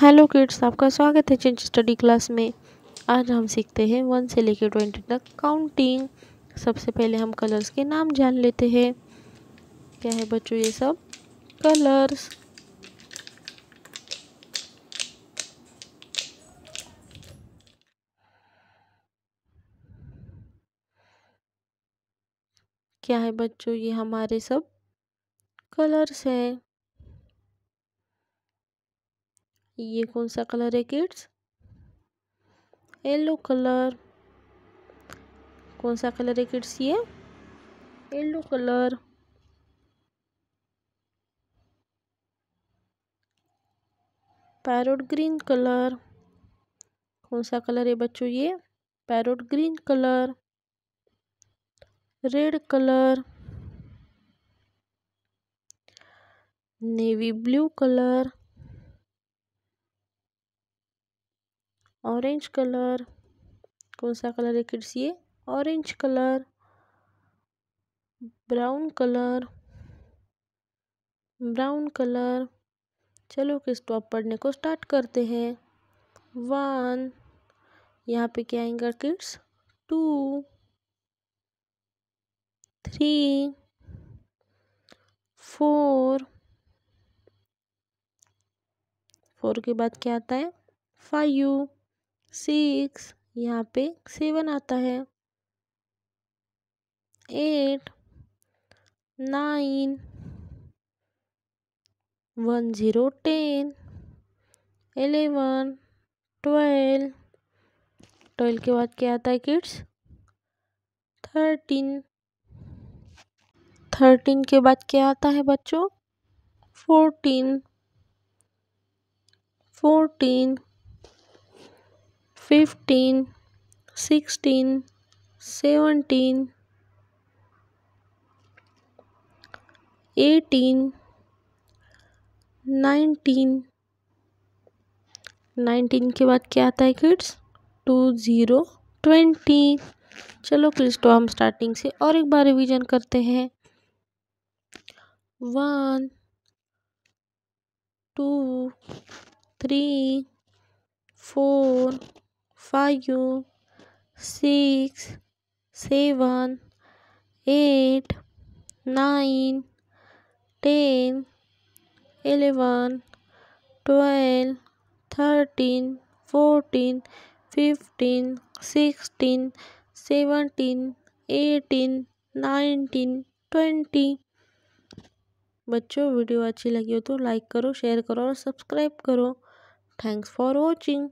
hello kids आपका स्वागत है चेंज स्टडी क्लास में आज हम सीखते हैं वन से लेकर ट्वेंटी तक काउंटिंग सबसे पहले हम कलर्स के नाम जान लेते हैं क्या है बच्चों ये सब कलर्स क्या है बच्चों ये हमारे सब कलर्स हैं ये कौन सा कलर है किड्स येलो कलर कौन सा कलर है किड्स ये yellow colour parrot green colour कौन सा कलर है बच्चों ये parrot green colour red colour navy blue colour orange colour कौन सा कलर है किड्स ये orange colour brown colour brown colour चलो किस टॉप पढ़ने को स्टार्ट करते हैं वन यहाँ पे क्या आएंगे kids two three four four के बाद क्या आता है फाइव सिक्स यहाँ पे सेवन आता है eight nine one zero ten eleven twelve twelve के बाद क्या आता है किड्स थर्टीन थर्टीन के बाद क्या आता है बच्चों fourteen fourteen fifteen sixteen seventeen eighteen nineteen nineteen के बाद क्या आता है किड्स टू ज़ीरो ट्वेंटी चलो किड्स तो हम स्टार्टिंग से और एक बार रिवीजन करते हैं one two three four five six seven eight nine ten eleven twelve thirteen fourteen fifteen sixteen seventeen eighteen nineteen twenty बच्चों वीडियो अच्छी लगी हो तो लाइक करो शेयर करो और सब्सक्राइब करो थैंक्स फॉर वॉचिंग